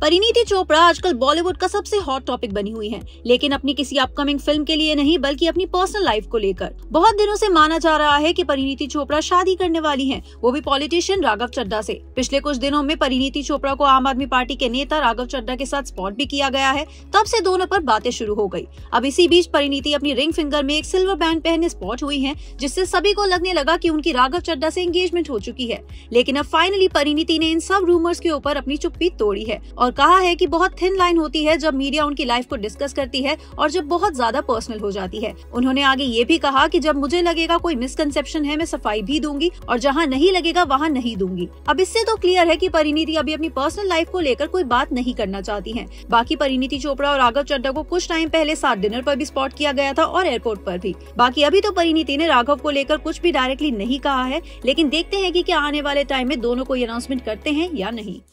परिणीति चोपड़ा आजकल बॉलीवुड का सबसे हॉट टॉपिक बनी हुई हैं, लेकिन अपनी किसी अपकमिंग फिल्म के लिए नहीं बल्कि अपनी पर्सनल लाइफ को लेकर बहुत दिनों से माना जा रहा है कि परिणीति चोपड़ा शादी करने वाली हैं, वो भी पॉलिटिशियन राघव चड्डा से। पिछले कुछ दिनों में परिणीति चोपड़ा को आम आदमी पार्टी के नेता राघव चड्डा के साथ स्पॉट भी किया गया है तब से दोनों आरोप बातें शुरू हो गयी अब इसी बीच परिणीति अपनी रिंग फिंगर में एक सिल्वर बैंड पहने स्पॉट हुई है जिससे सभी को लगने लगा की उनकी राघव चड्डा ऐसी एंगेजमेंट हो चुकी है लेकिन अब फाइनली परिणीति ने इन सब रूमर्स के ऊपर अपनी चुप्पी तोड़ी है और कहा है कि बहुत थिन लाइन होती है जब मीडिया उनकी लाइफ को डिस्कस करती है और जब बहुत ज्यादा पर्सनल हो जाती है उन्होंने आगे ये भी कहा कि जब मुझे लगेगा कोई मिसकंसेप्शन है मैं सफाई भी दूंगी और जहाँ नहीं लगेगा वहाँ नहीं दूंगी अब इससे तो क्लियर है की परिणीति अभी अपनी पर्सनल लाइफ को लेकर कोई बात नहीं करना चाहती है बाकी परिणीति चोपड़ा और राघव चड्डा को कुछ टाइम पहले साथ डिनर पर भी स्पॉट किया गया था और एयरपोर्ट पर भी बाकी अभी तो परिणीति ने राघव को लेकर कुछ भी डायरेक्टली नहीं कहा है लेकिन देखते हैं कि क्या आने वाले टाइम में दोनों कोई अनाउंसमेंट करते हैं या नहीं